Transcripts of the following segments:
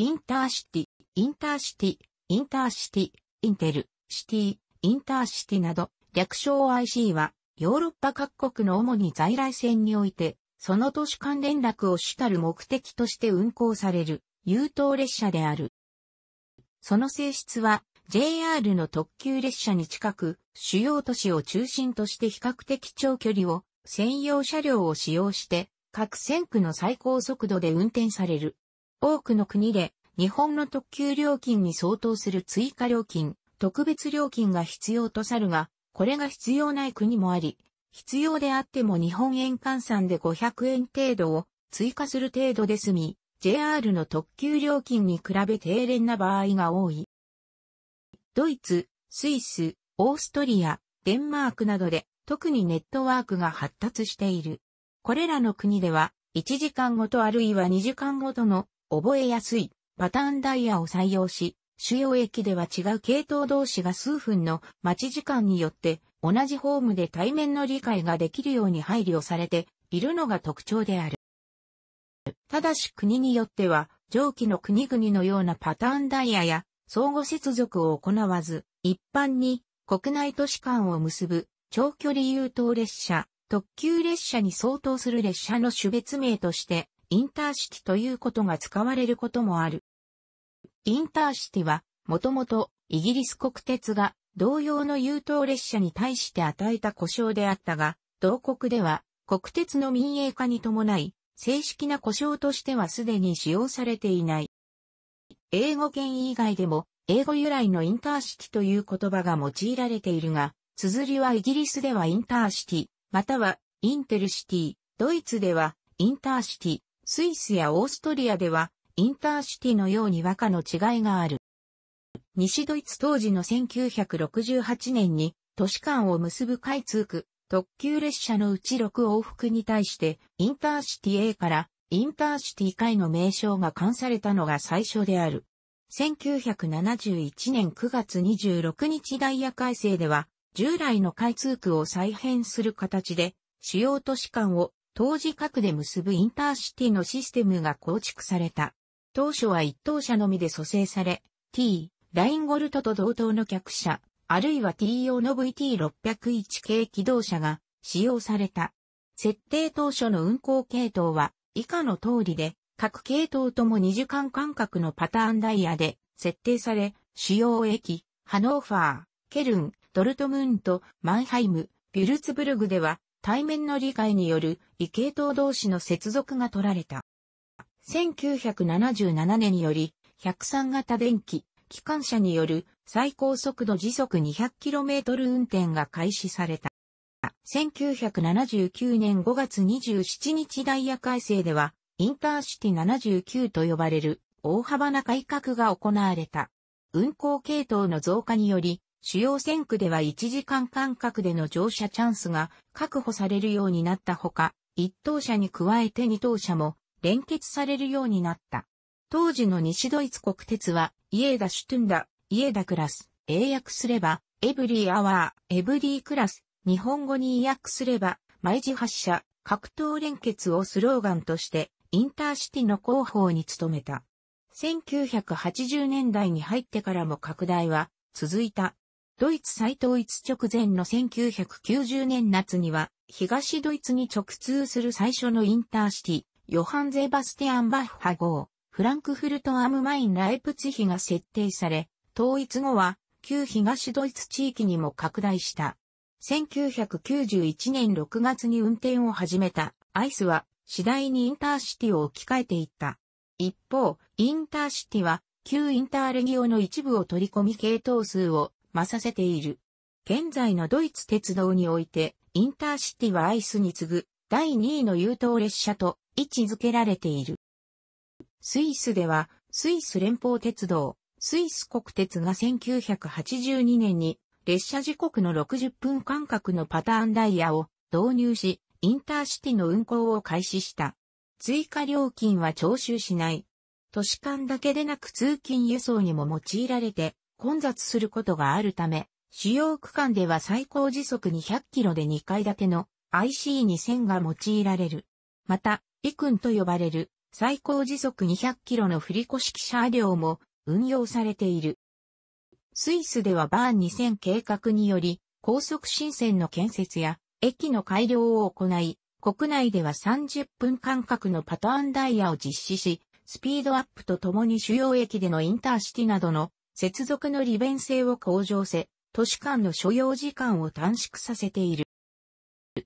インターシティ、インターシティ、インターシティ、インテル、シティ、インターシティなど、略称 IC は、ヨーロッパ各国の主に在来線において、その都市間連絡を主たる目的として運行される、優等列車である。その性質は、JR の特急列車に近く、主要都市を中心として比較的長距離を、専用車両を使用して、各線区の最高速度で運転される。多くの国で日本の特急料金に相当する追加料金、特別料金が必要とさるが、これが必要ない国もあり、必要であっても日本円換算で500円程度を追加する程度で済み、JR の特急料金に比べ低廉な場合が多い。ドイツ、スイス、オーストリア、デンマークなどで特にネットワークが発達している。これらの国では1時間ごとあるいは2時間ごとの覚えやすいパターンダイヤを採用し、主要駅では違う系統同士が数分の待ち時間によって同じホームで対面の理解ができるように配慮されているのが特徴である。ただし国によっては上記の国々のようなパターンダイヤや相互接続を行わず、一般に国内都市間を結ぶ長距離優等列車、特急列車に相当する列車の種別名としてインターシティということが使われることもある。インターシティは、もともとイギリス国鉄が同様の優等列車に対して与えた故障であったが、同国では国鉄の民営化に伴い、正式な故障としてはすでに使用されていない。英語圏以外でも、英語由来のインターシティという言葉が用いられているが、綴りはイギリスではインターシティ、またはインテルシティ、ドイツではインターシティ、スイスやオーストリアでは、インターシティのように和歌の違いがある。西ドイツ当時の1968年に、都市間を結ぶ開通区、特急列車のうち6往復に対して、インターシティ A からインターシティ会の名称が冠されたのが最初である。1971年9月26日ダイヤ改正では、従来の開通区を再編する形で、主要都市間を当時核で結ぶインターシティのシステムが構築された。当初は一等車のみで蘇生され、T、ラインゴルトと同等の客車、あるいは T 用の VT601 系機動車が使用された。設定当初の運行系統は以下の通りで、各系統とも2時間間隔のパターンダイヤで設定され、主要駅、ハノーファー、ケルン、ドルトムーント、マンハイム、ビュルツブルグでは対面の理解による異系統同士の接続が取られた。1977年により、103型電気、機関車による最高速度時速 200km 運転が開始された。1979年5月27日ダイヤ改正では、インターシティ79と呼ばれる大幅な改革が行われた。運行系統の増加により、主要線区では1時間間隔での乗車チャンスが確保されるようになったほか、1等車に加えて2等車も連結されるようになった。当時の西ドイツ国鉄は、イエダ・シュトゥンダ、イエダクラス、英訳すれば、エブリー・アワー、エブリー・クラス、日本語に訳すれば、毎時発車、格闘連結をスローガンとして、インターシティの広報に努めた。1980年代に入ってからも拡大は続いた。ドイツ再統一直前の1990年夏には、東ドイツに直通する最初のインターシティ、ヨハン・ゼバスティアン・バッハ号、フランクフルト・アム・マイン・ライプツヒが設定され、統一後は、旧東ドイツ地域にも拡大した。1991年6月に運転を始めたアイスは次第にインターシティを置き換えていった。一方、インターシティは旧インターレギオの一部を取り込み系統数をまさせている。現在のドイツ鉄道において、インターシティはアイスに次ぐ第2位の優等列車と位置づけられている。スイスでは、スイス連邦鉄道、スイス国鉄が1982年に列車時刻の60分間隔のパターンダイヤを導入し、インターシティの運行を開始した。追加料金は徴収しない。都市間だけでなく通勤輸送にも用いられて混雑することがあるため、主要区間では最高時速200キロで2階建ての IC2000 が用いられる。また、イクンと呼ばれる最高時速200キロの振り子式車両も運用されている。スイスではバーン2000計画により高速新線の建設や駅の改良を行い、国内では30分間隔のパターンダイヤを実施し、スピードアップとともに主要駅でのインターシティなどの接続の利便性を向上せ、都市間の所要時間を短縮させている。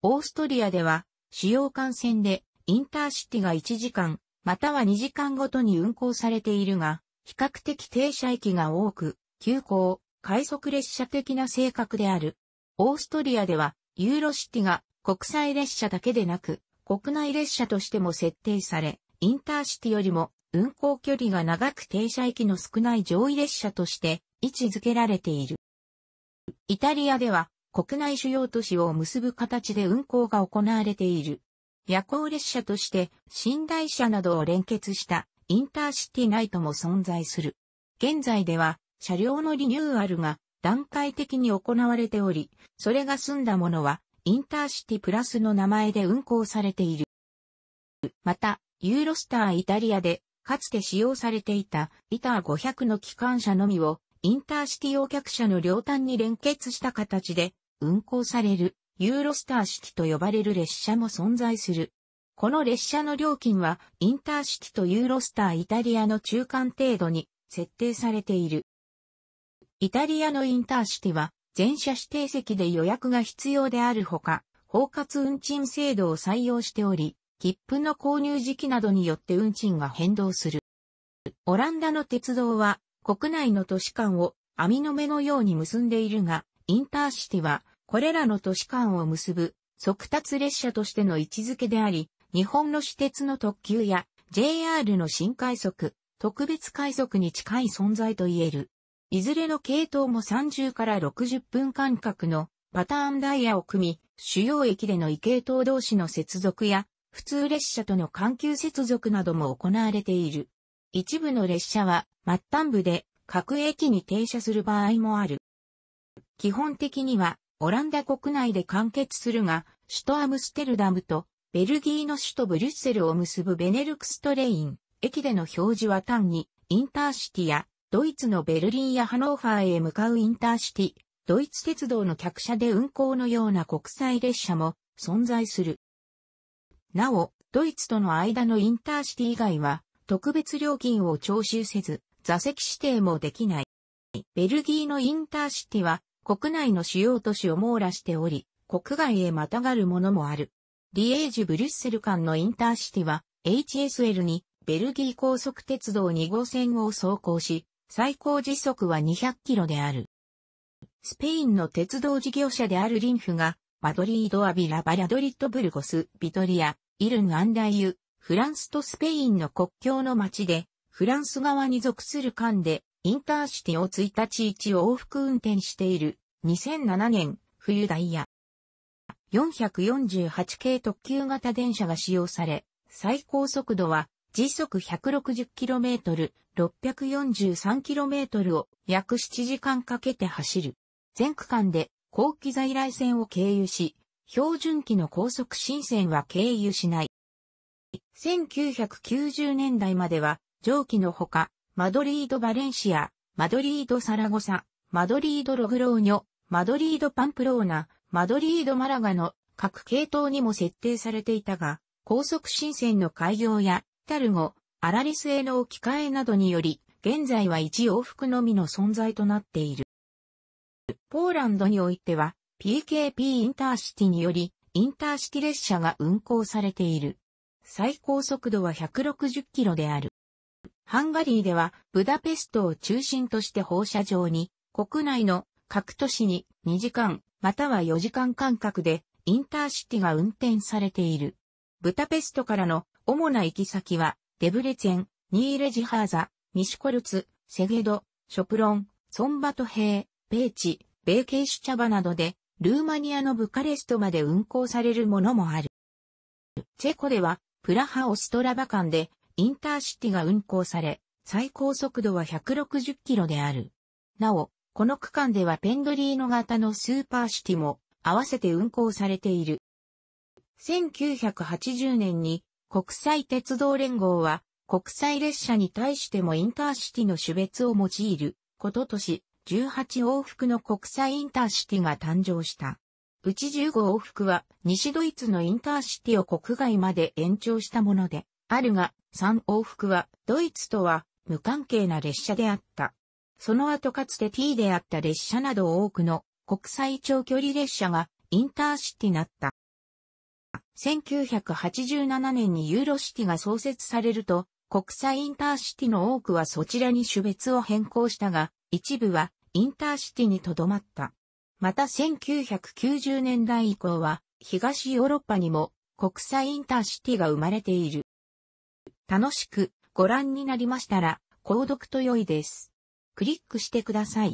オーストリアでは、主要幹線でインターシティが1時間、または2時間ごとに運行されているが、比較的停車駅が多く、急行、快速列車的な性格である。オーストリアでは、ユーロシティが国際列車だけでなく、国内列車としても設定され、インターシティよりも運行距離が長く停車駅の少ない上位列車として位置づけられている。イタリアでは国内主要都市を結ぶ形で運行が行われている。夜行列車として寝台車などを連結したインターシティナイトも存在する。現在では車両のリニューアルが段階的に行われており、それが済んだものはインターシティプラスの名前で運行されている。また、ユーロスターイタリアでかつて使用されていたイター500の機関車のみをインターシティ用客車の両端に連結した形で運行されるユーロスター式と呼ばれる列車も存在する。この列車の料金はインターシティとユーロスターイタリアの中間程度に設定されている。イタリアのインターシティは全車指定席で予約が必要であるほか、包括運賃制度を採用しており、切符の購入時期などによって運賃が変動する。オランダの鉄道は国内の都市間を網の目のように結んでいるが、インターシティはこれらの都市間を結ぶ速達列車としての位置づけであり、日本の私鉄の特急や JR の新快速、特別快速に近い存在と言える。いずれの系統も30から60分間隔のパターンダイヤを組み、主要駅での異系統同士の接続や普通列車との環球接続なども行われている。一部の列車は末端部で各駅に停車する場合もある。基本的にはオランダ国内で完結するが、首都アムステルダムとベルギーの首都ブリュッセルを結ぶベネルクストレイン、駅での表示は単にインターシティやドイツのベルリンやハノーファーへ向かうインターシティ、ドイツ鉄道の客車で運行のような国際列車も存在する。なお、ドイツとの間のインターシティ以外は、特別料金を徴収せず、座席指定もできない。ベルギーのインターシティは、国内の主要都市を網羅しており、国外へまたがるものもある。リエージュ・ブリュッセル間のインターシティは、HSL にベルギー高速鉄道2号線を走行し、最高時速は200キロである。スペインの鉄道事業者であるリンフが、マドリード・アビラ・バラドリッド・ブルゴス、ビトリア、イルン・アンダイユ、フランスとスペインの国境の町で、フランス側に属する間で、インターシティを1日1往復運転している、2007年、冬ダイヤ。448系特急型電車が使用され、最高速度は時速 160km、643km を約7時間かけて走る。全区間で後期在来線を経由し、標準機の高速新線は経由しない。1990年代までは、上気のほか、マドリード・バレンシア、マドリード・サラゴサ、マドリード・ログローニョ、マドリード・パンプローナ、マドリード・マラガの各系統にも設定されていたが、高速新線の開業や、タルゴ、アラリスへの置き換えなどにより、現在は一往復のみの存在となっている。ポーランドにおいては、PKP インターシティにより、インターシティ列車が運行されている。最高速度は160キロである。ハンガリーでは、ブダペストを中心として放射状に、国内の各都市に2時間、または4時間間隔で、インターシティが運転されている。ブダペストからの主な行き先は、デブレツェン、ニーレジハーザ、ミシュコルツ、セゲド、ショプロン、ソンバトヘイ、ペーチ、ベーケイシュチャバなどでルーマニアのブカレストまで運行されるものもある。チェコでは、プラハオストラバ間で、インターシティが運行され、最高速度は160キロである。なお、この区間ではペンドリーノ型のスーパーシティも合わせて運行されている。1980年に国際鉄道連合は国際列車に対してもインターシティの種別を用いることとし、18往復の国際インターシティが誕生した。うち15往復は西ドイツのインターシティを国外まで延長したもので、あるが3往復はドイツとは無関係な列車であった。その後かつて T であった列車など多くの国際長距離列車がインターシティになった。1987年にユーロシティが創設されると、国際インターシティの多くはそちらに種別を変更したが、一部はインターシティにとどまった。また1990年代以降は、東ヨーロッパにも国際インターシティが生まれている。楽しくご覧になりましたら、購読と良いです。クリックしてください。